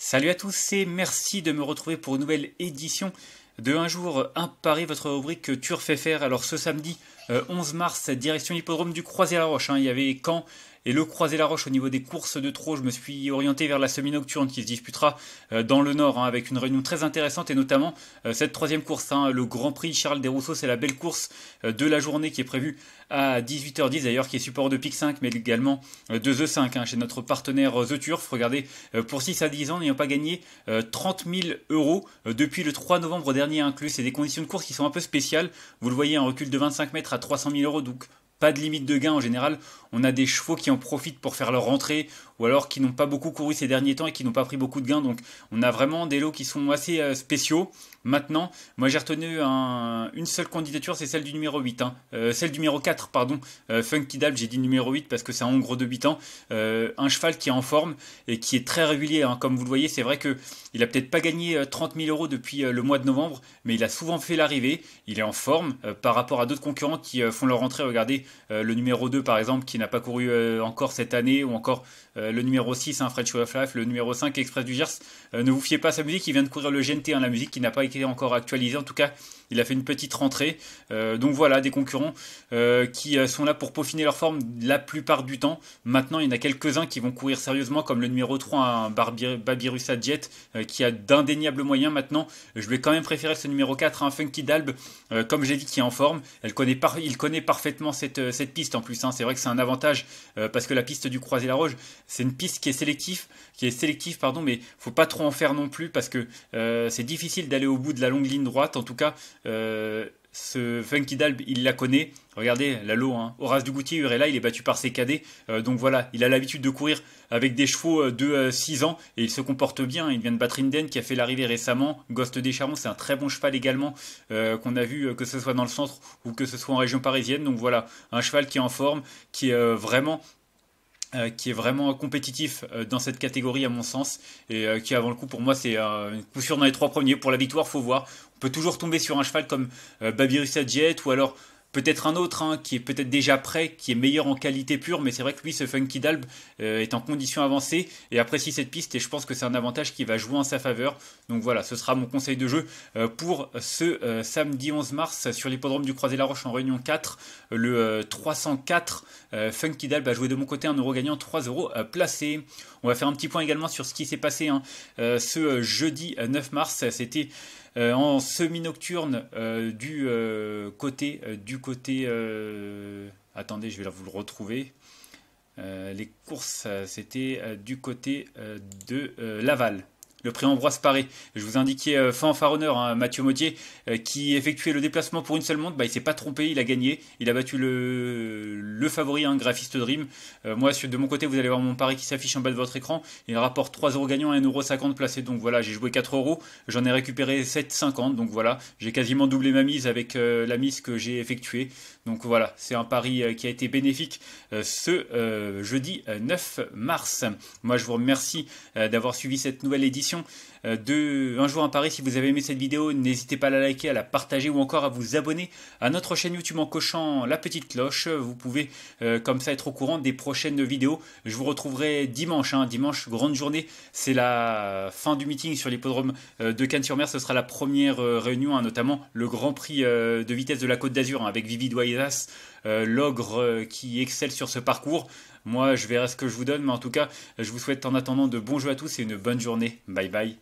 Salut à tous et merci de me retrouver pour une nouvelle édition de Un jour, un pari, votre rubrique tu fait faire. Alors ce samedi 11 euh, mars, direction l'hippodrome du Croisé-la-Roche. Hein. il y avait quand et le Croisé-la-Roche au niveau des courses de trop, je me suis orienté vers la semi-nocturne qui se disputera euh, dans le Nord hein, avec une réunion très intéressante et notamment euh, cette troisième course, hein, le Grand Prix Charles Desrousseaux, c'est la belle course euh, de la journée qui est prévue à 18h10 d'ailleurs, qui est support de PIC 5 mais également de The 5 hein, chez notre partenaire The Turf. Regardez, pour 6 à 10 ans, n'ayant pas gagné 30 000 euros depuis le 3 novembre dernier inclus. C'est des conditions de course qui sont un peu spéciales. Vous le voyez, un recul de 25 mètres à 300 000 euros, donc pas de limite de gain en général. On a des chevaux qui en profitent pour faire leur rentrée ou alors qui n'ont pas beaucoup couru ces derniers temps et qui n'ont pas pris beaucoup de gains. Donc on a vraiment des lots qui sont assez euh, spéciaux. Maintenant, moi j'ai retenu une seule candidature, c'est celle du numéro 8. Hein. Euh, celle du numéro 4, pardon. Euh, Funky Dab, j'ai dit numéro 8 parce que c'est un gros de 8 ans. un cheval qui est en forme et qui est très régulier. Hein. Comme vous le voyez, c'est vrai que il a peut-être pas gagné 30 000 euros depuis le mois de novembre, mais il a souvent fait l'arrivée. Il est en forme par rapport à d'autres concurrents qui font leur rentrée. Regardez, euh, le numéro 2 par exemple qui n'a pas couru euh, encore cette année, ou encore euh, le numéro 6, un hein, French Way le numéro 5, Express du Gers. ne vous fiez pas à sa musique, il vient de courir le GNT, hein, la musique qui n'a pas été encore actualisée, en tout cas il a fait une petite rentrée. donc voilà, des concurrents qui sont là pour peaufiner leur forme la plupart du temps. Maintenant, il y en a quelques-uns qui vont courir sérieusement, comme le numéro 3, un hein, Babirus Adjet, qui a d'indéniables moyens maintenant. Je vais quand même préférer ce numéro 4, un Funky Dalbe comme j'ai dit, qui est en forme. Elle connaît Il connaît parfaitement cette euh, cette, piste en plus. Hein. C'est vrai que c'est un avantage euh, parce que la piste du Croisé la Roche, c'est une piste qui est sélective, qui est sélective pardon, mais faut pas trop en faire non plus parce que euh, c'est difficile d'aller au bout de la longue ligne droite. En tout cas, ce Funky Dalb, il la connaît. Regardez, Lalo, hein. Horace Goutier, Urella, il est battu par ses cadets. Euh, donc voilà, il a l'habitude de courir avec des chevaux euh, de 6 euh, ans et il se comporte bien. Il vient de battre qui a fait l'arrivée récemment. Ghost des Charons, c'est un très bon cheval également qu'on a vu que ce soit dans le centre ou que ce soit en région parisienne. Donc voilà, un cheval qui est en forme, qui est vraiment euh, qui est vraiment compétitif euh, dans cette catégorie à mon sens et euh, qui avant le coup pour moi c'est une coup dans les trois premiers pour la victoire faut voir on peut toujours tomber sur un cheval comme Babirusa Jet ou alors Peut-être un autre hein, qui est peut-être déjà prêt, qui est meilleur en qualité pure, mais c'est vrai que lui, ce Funky Dalb euh, est en condition avancée et apprécie cette piste et je pense que c'est un avantage qui va jouer en sa faveur. Donc voilà, ce sera mon conseil de jeu euh, pour ce euh, samedi 11 mars sur l'hippodrome du Croisé-la-Roche en Réunion 4. Le 304 Funky Dalb a joué de mon côté un euro gagnant 3 euros placé. On va faire un petit point également sur ce qui s'est passé hein. ce jeudi 9 mars. C'était euh, en semi-nocturne euh, euh, du côté du côté attendez je vais là vous le retrouver les courses c'était du côté de Laval le pré-Ambroise Paré. Je vous indiquais euh, fanfaronneur, hein, Mathieu Maudier euh, qui effectuait le déplacement pour une seule montre. Bah, il s'est pas trompé, il a gagné. Il a battu le, favori, un hein, Graphiste Dream. Euh, moi, de mon côté, vous allez voir mon pari qui s'affiche en bas de votre écran. Il rapporte 3 euros gagnants et 1,50€ placé. Donc voilà, j'ai joué 4 euros. J'en ai récupéré 7,50. Donc voilà, j'ai quasiment doublé ma mise avec euh, la mise que j'ai effectuée. Donc voilà, c'est un pari qui a été bénéfique ce jeudi 9 mars. Moi, je vous remercie d'avoir suivi cette nouvelle édition émission euh, un jour à Paris. Si vous avez aimé cette vidéo, n'hésitez pas à la liker, à la partager ou encore à vous abonner à notre chaîne YouTube en cochant la petite cloche. Vous pouvez euh, comme ça être au courant des prochaines vidéos. Je vous retrouverai dimanche. Hein, dimanche, grande journée. C'est la fin du meeting sur l'hippodrome euh, de Cannes-sur-Mer. Ce sera la première réunion, hein, notamment le Grand Prix de vitesse de la Côte d'Azur hein, avec Vivi Doisas, l'ogre qui excelle sur ce parcours. Moi, je verrai ce que je vous donne, mais en tout cas, je vous souhaite en attendant de bons jeux à tous et une bonne journée. Bye bye.